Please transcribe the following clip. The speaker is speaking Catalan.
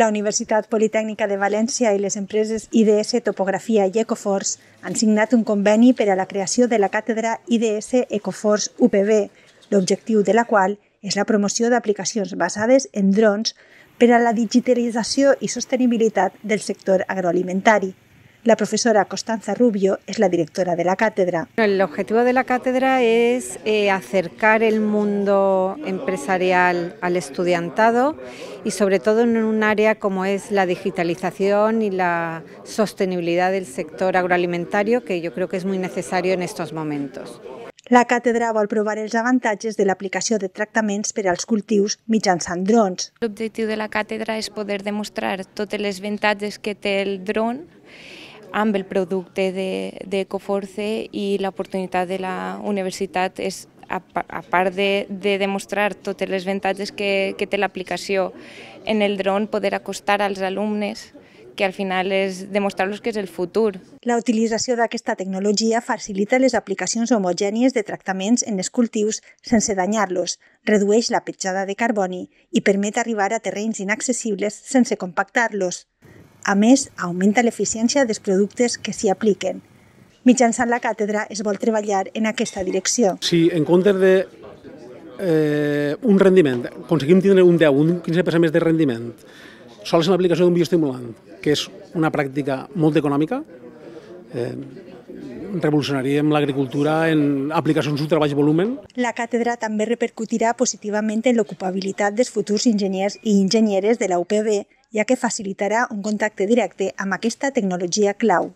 La Universitat Politècnica de València i les empreses IDS Topografia i Ecoforce han signat un conveni per a la creació de la càtedra IDS Ecoforce UPB, l'objectiu de la qual és la promoció d'aplicacions basades en drons per a la digitalització i sostenibilitat del sector agroalimentari. La profesora Constanza Rubio es la directora de la cátedra. El objetivo de la cátedra es eh, acercar el mundo empresarial al estudiantado y sobre todo en un área como es la digitalización y la sostenibilidad del sector agroalimentario que yo creo que es muy necesario en estos momentos. La Cátedra va a probar els avantatges de la aplicación de tractaments per als cultius mitjançant drons. objetivo de la Cátedra es poder demostrar todas les ventajas que té el dron amb el producte d'Ecoforce de, Ecoforce i l'oportunitat de la universitat és a, a part de, de demostrar totes les avantatges que, que té l'aplicació en el dron, poder acostar als alumnes que al final és demostrar-los que és el futur. La utilització d'aquesta tecnologia facilita les aplicacions homogènies de tractaments en els cultius sense danyar-los, redueix la petjada de carboni i permet arribar a terrenys inaccessibles sense compactar-los. A més, augmenta l'eficiència dels productes que s'hi apliquen. Mitjançant la càtedra es vol treballar en aquesta direcció. Si en comptes de eh, un rendiment, aconseguim tindre un 10, un 15% més de rendiment, sols en l'aplicació d'un bioestimulant, que és una pràctica molt econòmica, eh, revolucionaríem l'agricultura en aplicacions de treball volumen. La càtedra també repercutirà positivament en l'ocupabilitat dels futurs enginyers i enginyeres de la UPB ja que facilitarà un contacte directe amb aquesta tecnologia clau.